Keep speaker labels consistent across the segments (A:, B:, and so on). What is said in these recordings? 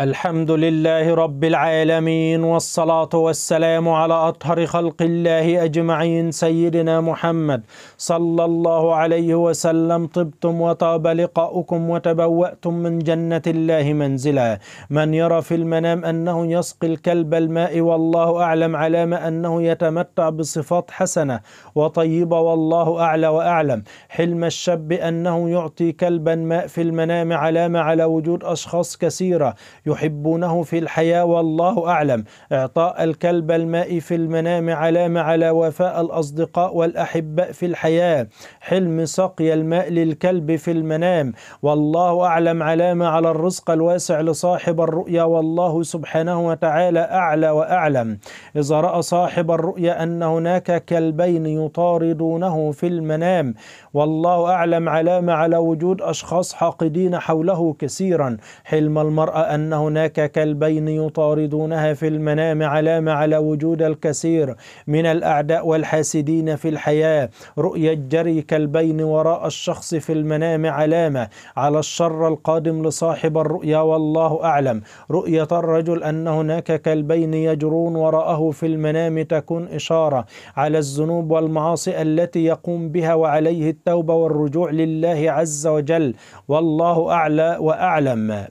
A: الحمد لله رب العالمين والصلاة والسلام على أطهر خلق الله أجمعين سيدنا محمد صلى الله عليه وسلم طبتم وطاب لقاؤكم وتبوأتم من جنة الله منزلا من يرى في المنام أنه يسقي الكلب الماء والله أعلم علام أنه يتمتع بصفات حسنة وطيبة والله أعلى وأعلم حلم الشاب أنه يعطي كلبا ماء في المنام علامة على وجود أشخاص كثيرة يحبونه في الحياة والله أعلم إعطاء الكلب الماء في المنام علامة على وفاء الأصدقاء والأحباء في الحياة حلم سقي الماء للكلب في المنام والله أعلم علامة على الرزق الواسع لصاحب الرؤيا والله سبحانه وتعالى أعلى وأعلم إذا رأى صاحب الرؤيا أن هناك كلبين يطاردونه في المنام والله أعلم علامة على وجود أشخاص حاقدين حوله كثيرا حلم المرأة أن هناك كلبين يطاردونها في المنام علامة على وجود الكثير من الأعداء والحاسدين في الحياة رؤية جري كلبين وراء الشخص في المنام علامة على الشر القادم لصاحب الرؤيا والله أعلم رؤية الرجل أن هناك كلبين يجرون وراءه في المنام تكون إشارة على الذنوب والمعاصي التي يقوم بها وعليه التوبة والرجوع لله عز وجل والله أعلى وأعلم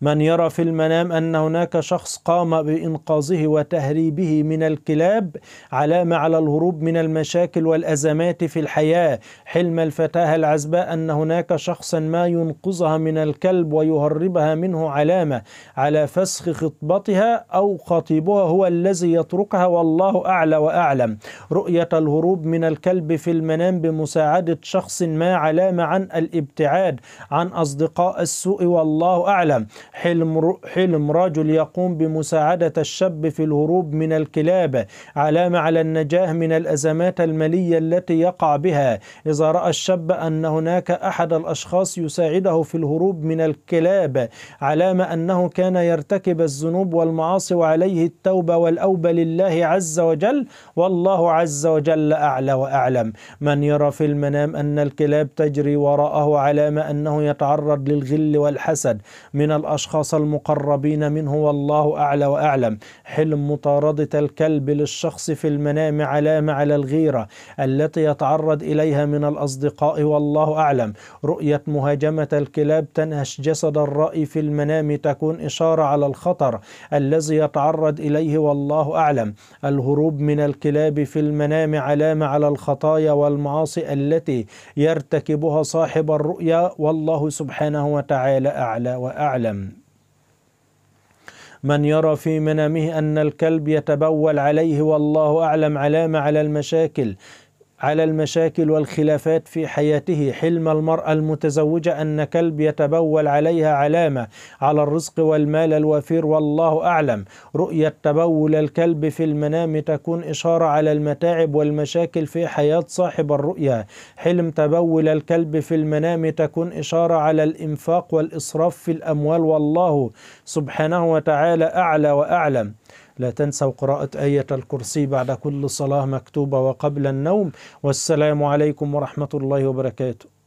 A: من يرى في المنام أن هناك شخص قام بإنقاذه وتهريبه من الكلاب علامة على الهروب من المشاكل والأزمات في الحياة حلم الفتاة العزباء أن هناك شخصا ما ينقذها من الكلب ويهربها منه علامة على فسخ خطبتها أو خطيبها هو الذي يتركها والله أعلى وأعلم رؤية الهروب من الكلب في المنام بمساعدة شخص ما علامة عن الابتعاد عن أصدقاء السوء والله أعلم حلم, حلم رجل يقوم بمساعدة الشاب في الهروب من الكلاب علامة على النجاة من الأزمات المالية التي يقع بها إذا رأى الشاب أن هناك أحد الأشخاص يساعده في الهروب من الكلاب علامة أنه كان يرتكب الذنوب والمعاصي وعليه التوبة والأوبة لله عز وجل والله عز وجل أعلى وأعلم من يرى في المنام أن الكلاب تجري وراءه علامة أنه يتعرض للغل والحسد من الأشخاص الأشخاص المقربين منه والله أعلى وأعلم حلم مطاردة الكلب للشخص في المنام علامة على الغيرة التي يتعرض إليها من الأصدقاء والله أعلم رؤية مهاجمة الكلاب تنهش جسد الرأي في المنام تكون إشارة على الخطر الذي يتعرض إليه والله أعلم الهروب من الكلاب في المنام علامة على الخطايا والمعاصي التي يرتكبها صاحب الرؤيا والله سبحانه وتعالى أعلى وأعلم من يرى في منامه أن الكلب يتبول عليه والله أعلم علامة على المشاكل على المشاكل والخلافات في حياته حلم المرأة المتزوجة أن كلب يتبول عليها علامة على الرزق والمال الوفير والله أعلم رؤية تبول الكلب في المنام تكون إشارة على المتاعب والمشاكل في حياة صاحب الرؤية حلم تبول الكلب في المنام تكون إشارة على الإنفاق والإسراف في الأموال والله سبحانه وتعالى أعلى وأعلم لا تنسوا قراءة آية الكرسي بعد كل صلاة مكتوبة وقبل النوم والسلام عليكم ورحمة الله وبركاته